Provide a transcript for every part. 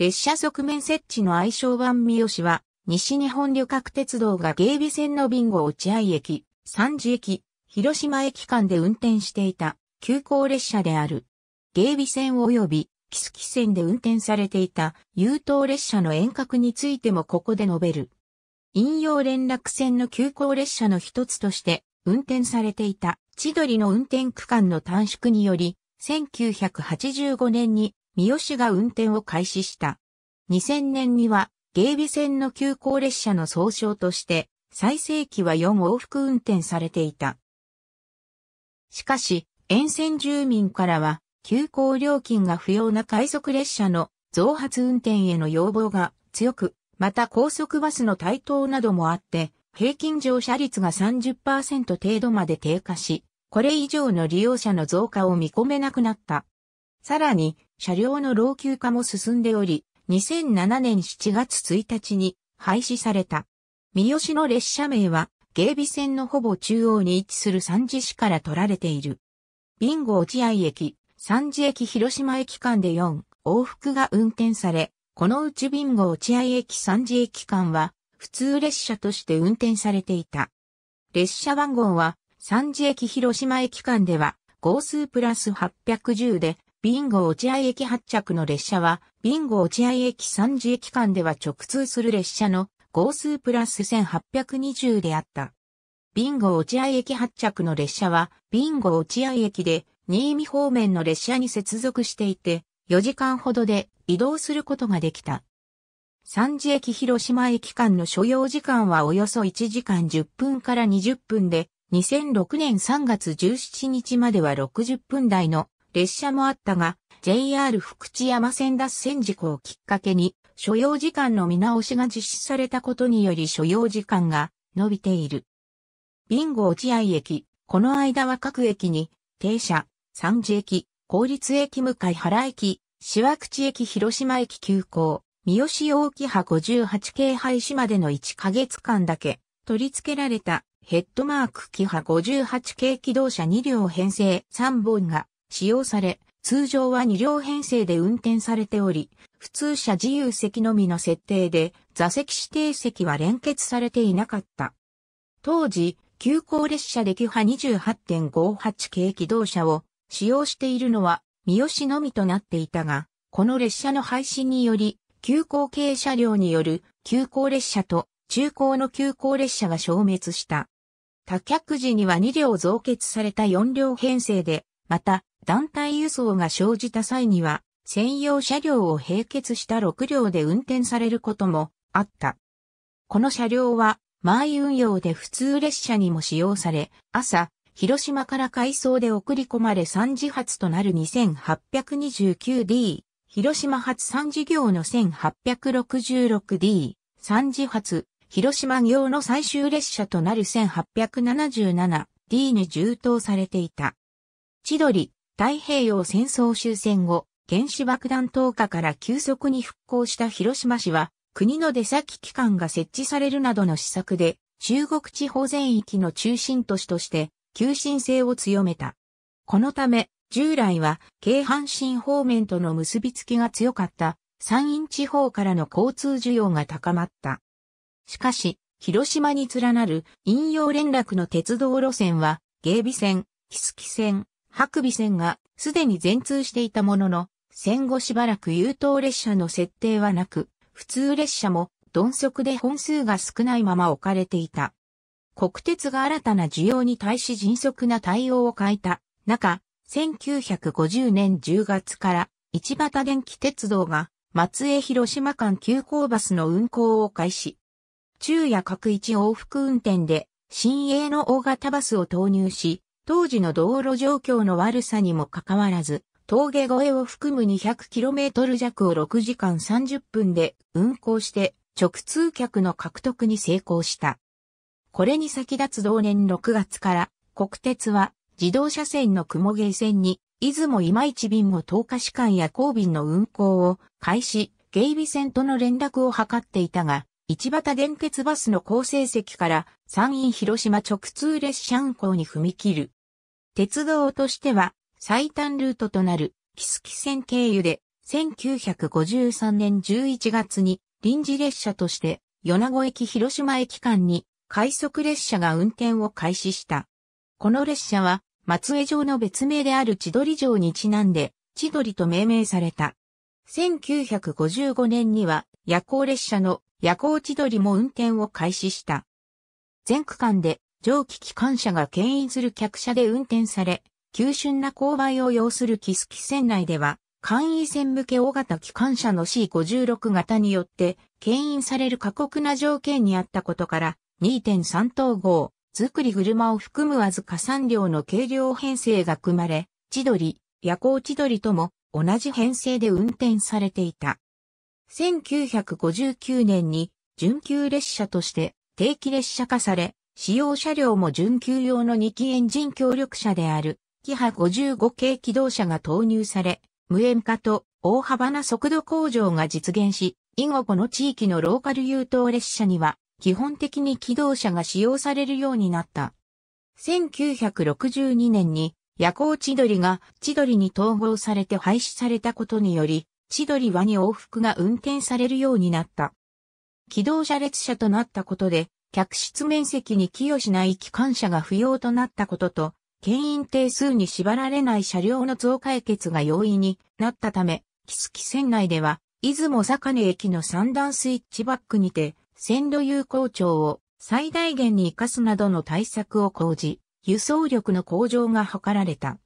列車側面設置の愛称版三好は、西日本旅客鉄道が芸備線のビンゴ落合駅、三次駅、広島駅間で運転していた、急行列車である。芸備線及び、木月線で運転されていた、優等列車の遠隔についてもここで述べる。引用連絡線の急行列車の一つとして、運転されていた、千鳥の運転区間の短縮により、1985年に三好が運転を開始した。2000年には、芸備線の急行列車の総称として、最盛期は4往復運転されていた。しかし、沿線住民からは、急行料金が不要な快速列車の増発運転への要望が強く、また高速バスの台頭などもあって、平均乗車率が30%程度まで低下し、これ以上の利用者の増加を見込めなくなった。さらに、車両の老朽化も進んでおり、2007年7月1日に廃止された。三好の列車名は、芸備線のほぼ中央に位置する三次市から取られている。ビンゴ落合駅、三次駅広島駅間で4往復が運転され、このうちビンゴ落合駅三次駅間は、普通列車として運転されていた。列車番号は、三次駅広島駅間では、号数プラス810で、ビンゴ落合駅発着の列車は、ビンゴ落合駅3次駅間では直通する列車の号数プラス1820であった。ビンゴ落合駅発着の列車は、ビンゴ落合駅で、新見方面の列車に接続していて、4時間ほどで移動することができた。三次駅広島駅間の所要時間はおよそ1時間10分から20分で、2006年3月17日までは60分台の列車もあったが、JR 福知山線脱線事故をきっかけに、所要時間の見直しが実施されたことにより所要時間が伸びている。ビンゴ落合駅、この間は各駅に、停車、三次駅、公立駅向原駅、市和口駅広島駅急行、三好大木派58系廃止までの1ヶ月間だけ、取り付けられたヘッドマーク木派58系機動車2両編成3本が使用され、通常は2両編成で運転されており、普通車自由席のみの設定で、座席指定席は連結されていなかった。当時、急行列車でキハ28.58系機動車を使用しているのは三好のみとなっていたが、この列車の廃止により、急行系車両による急行列車と中高の急行列車が消滅した。多客時には2両増結された4両編成で、また、団体輸送が生じた際には、専用車両を並結した6両で運転されることもあった。この車両は、前運用で普通列車にも使用され、朝、広島から改装で送り込まれ3時発となる 2829D、広島発3時行の 1866D、3時発、広島行の最終列車となる 1877D に充当されていた。千鳥、太平洋戦争終戦後、原子爆弾投下から急速に復興した広島市は、国の出先機関が設置されるなどの施策で、中国地方全域の中心都市として、求心性を強めた。このため、従来は、京阪神方面との結びつきが強かった、山陰地方からの交通需要が高まった。しかし、広島に連なる引用連絡の鉄道路線は、芸備線、木月線、白尾線がすでに全通していたものの、戦後しばらく優等列車の設定はなく、普通列車も鈍速で本数が少ないまま置かれていた。国鉄が新たな需要に対し迅速な対応を変えた中、1950年10月から一畑電気鉄道が松江広島間急行バスの運行を開始。昼夜各一往復運転で新鋭の大型バスを投入し、当時の道路状況の悪さにもかかわらず、峠越えを含む 200km 弱を6時間30分で運行して直通客の獲得に成功した。これに先立つ同年6月から国鉄は自動車線の雲芸線に出雲今市便を10日市間や交便の運行を開始、芸備線との連絡を図っていたが、市畑電鉄バスの好成績から山陰広島直通列車運行に踏み切る。鉄道としては最短ルートとなるキスキ線経由で1953年11月に臨時列車として米子駅広島駅間に快速列車が運転を開始した。この列車は松江城の別名である千鳥城にちなんで千鳥と命名された。1955年には夜行列車の夜行千鳥も運転を開始した。全区間で蒸気機関車が牽引する客車で運転され、急峻な勾配を要するキスキ線内では、簡易線向け大型機関車の C56 型によって、牽引される過酷な条件にあったことから、2.3等号、作り車を含むわずか3両の軽量編成が組まれ、千鳥、夜行千鳥とも同じ編成で運転されていた。1959年に準急列車として定期列車化され、使用車両も準急用の2機エンジン協力車である、キハ55系機動車が投入され、無煙化と大幅な速度向上が実現し、以後この地域のローカル優等列車には、基本的に機動車が使用されるようになった。1962年に夜行千鳥が千鳥に統合されて廃止されたことにより、千鳥輪に往復が運転されるようになった。機動車列車となったことで、客室面積に寄与しない機関車が不要となったことと、牽引定数に縛られない車両の増解決が容易になったため、木月線内では、出雲坂根駅の三段スイッチバックにて、線路有効長を最大限に活かすなどの対策を講じ、輸送力の向上が図られた。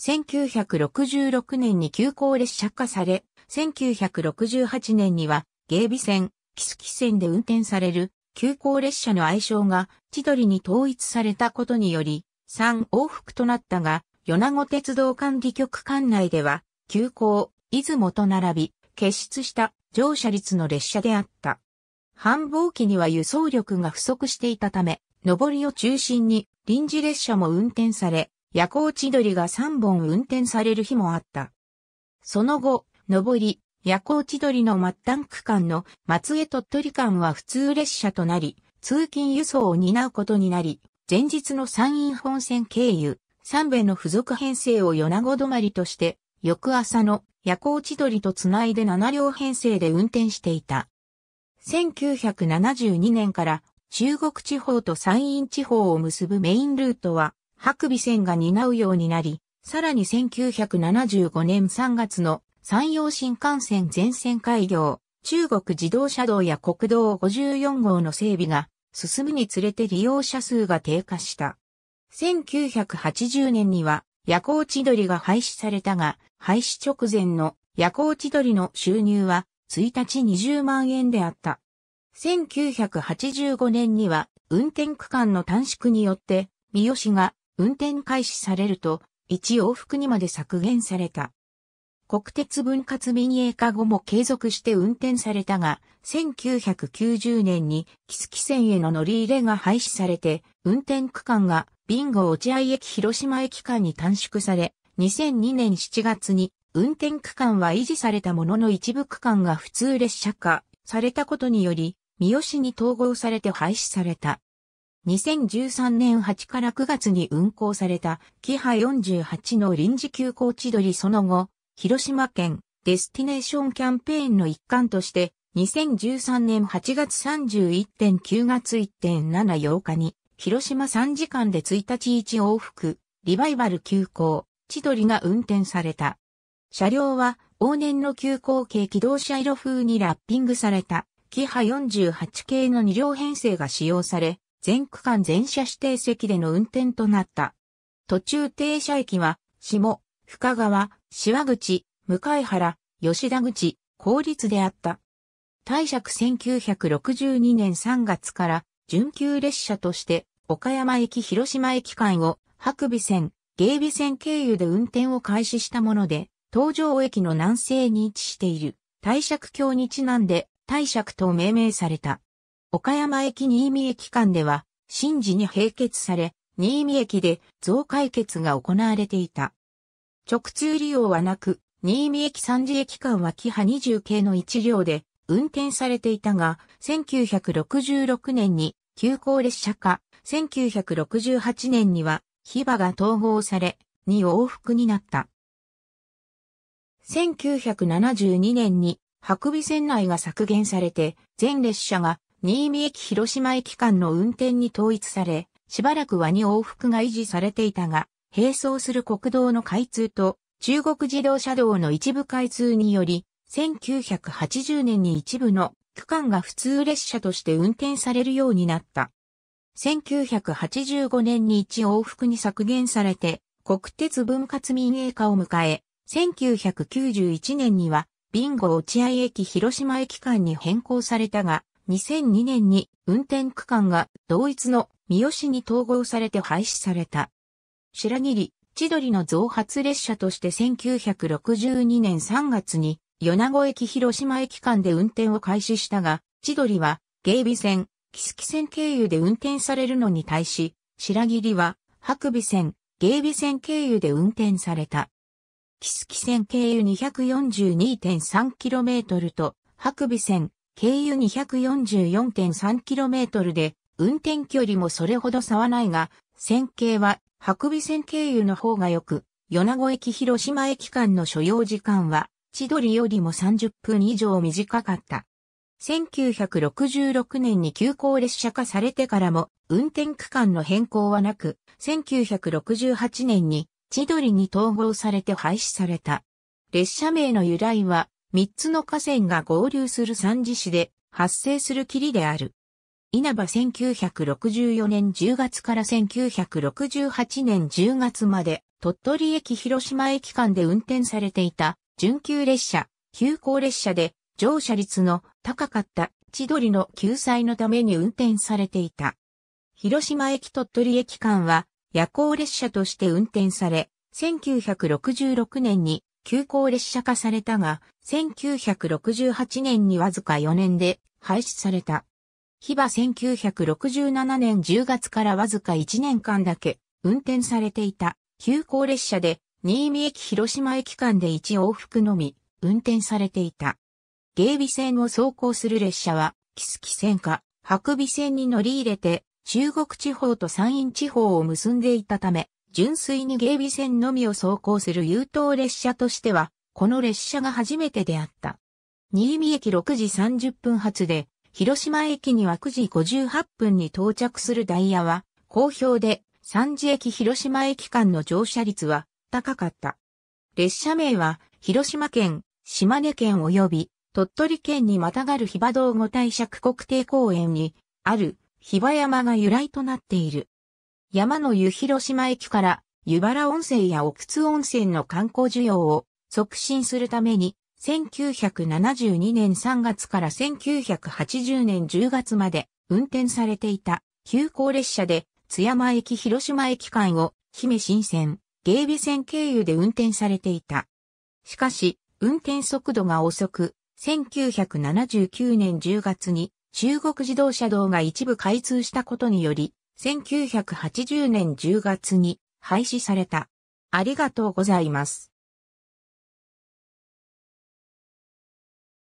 1966年に急行列車化され、1968年には、芸備線、木月線で運転される急行列車の愛称が千鳥に統一されたことにより、3往復となったが、米子鉄道管理局管内では、急行、出雲と並び、結出した乗車率の列車であった。繁忙期には輸送力が不足していたため、上りを中心に臨時列車も運転され、夜行千鳥が3本運転される日もあった。その後、上り、夜行千鳥の末端区間の松江鳥取間は普通列車となり、通勤輸送を担うことになり、前日の山陰本線経由、三部の付属編成を米子止まりとして、翌朝の夜行千鳥とつないで7両編成で運転していた。1972年から中国地方と山陰地方を結ぶメインルートは、白尾線が担うようになり、さらに1975年3月の山陽新幹線全線開業、中国自動車道や国道54号の整備が進むにつれて利用者数が低下した。1980年には夜行千鳥が廃止されたが、廃止直前の夜行千鳥の収入は1日20万円であった。1985年には運転区間の短縮によって三好が運転開始されると1往復にまで削減された。国鉄分割民営化後も継続して運転されたが、1990年に木月線への乗り入れが廃止されて、運転区間がビンゴ落合駅広島駅間に短縮され、2002年7月に運転区間は維持されたものの一部区間が普通列車化されたことにより、三好に統合されて廃止された。2013年8から9月に運行された、キハ48の臨時急行取りその後、広島県デスティネーションキャンペーンの一環として、2013年8月31.9月1.78日に、広島3時間で1日1往復、リバイバル急行、千鳥が運転された。車両は、往年の急行系機動車色風にラッピングされた、キハ48系の2両編成が使用され、全区間全車指定席での運転となった。途中停車駅は、下、深川、ワ口、向原、吉田口、公立であった。大釈1962年3月から準急列車として岡山駅広島駅間を白尾線、芸備線経由で運転を開始したもので、東条駅の南西に位置している大釈橋にちなんで大釈と命名された。岡山駅新見駅間では、新時に併結され、新見駅で増解決が行われていた。直通利用はなく、新見駅三次駅間はキハ20系の1両で運転されていたが、1966年に急行列車化、1968年にはヒバが統合され、2往復になった。1972年に白尾線内が削減されて、全列車が新見駅広島駅間の運転に統一され、しばらくは2往復が維持されていたが、並走する国道の開通と中国自動車道の一部開通により、1980年に一部の区間が普通列車として運転されるようになった。1985年に一往復に削減されて、国鉄分割民営化を迎え、1991年には、ビンゴ落合駅広島駅間に変更されたが、2002年に運転区間が同一の三好に統合されて廃止された。白霧、千鳥の増発列車として1962年3月に、米子駅広島駅間で運転を開始したが、千鳥は、芸備線、木月線経由で運転されるのに対し、白霧は、白尾線、芸備線経由で運転された。木月線経由 242.3km と、白尾線、経由 244.3km で、運転距離もそれほど差はないが、線形は、白尾線経由の方が良く、米子駅広島駅間の所要時間は、千鳥よりも30分以上短かった。1966年に急行列車化されてからも運転区間の変更はなく、1968年に千鳥に統合されて廃止された。列車名の由来は、3つの河川が合流する三次市で発生する霧である。稲葉1964年10月から1968年10月まで、鳥取駅広島駅間で運転されていた、準急列車、急行列車で、乗車率の高かった千鳥の救済のために運転されていた。広島駅鳥取駅間は、夜行列車として運転され、1966年に急行列車化されたが、1968年にわずか4年で廃止された。ヒバ1967年10月からわずか1年間だけ運転されていた急行列車で新見駅広島駅間で1往復のみ運転されていた。芸備線を走行する列車は、スキ線か白尾線に乗り入れて中国地方と山陰地方を結んでいたため、純粋に芸備線のみを走行する優等列車としては、この列車が初めてであった。新見駅6時30分発で、広島駅には9時58分に到着するダイヤは好評で、三次駅広島駅間の乗車率は高かった。列車名は広島県、島根県及び鳥取県にまたがるヒバ道後大区国定公園にあるヒバ山が由来となっている。山の湯広島駅から湯原温泉や奥津温泉の観光需要を促進するために1972年3月から1980年10月まで運転されていた急行列車で津山駅広島駅間を姫新線、芸備線経由で運転されていた。しかし、運転速度が遅く、1979年10月に中国自動車道が一部開通したことにより、1980年10月に廃止された。ありがとうございます。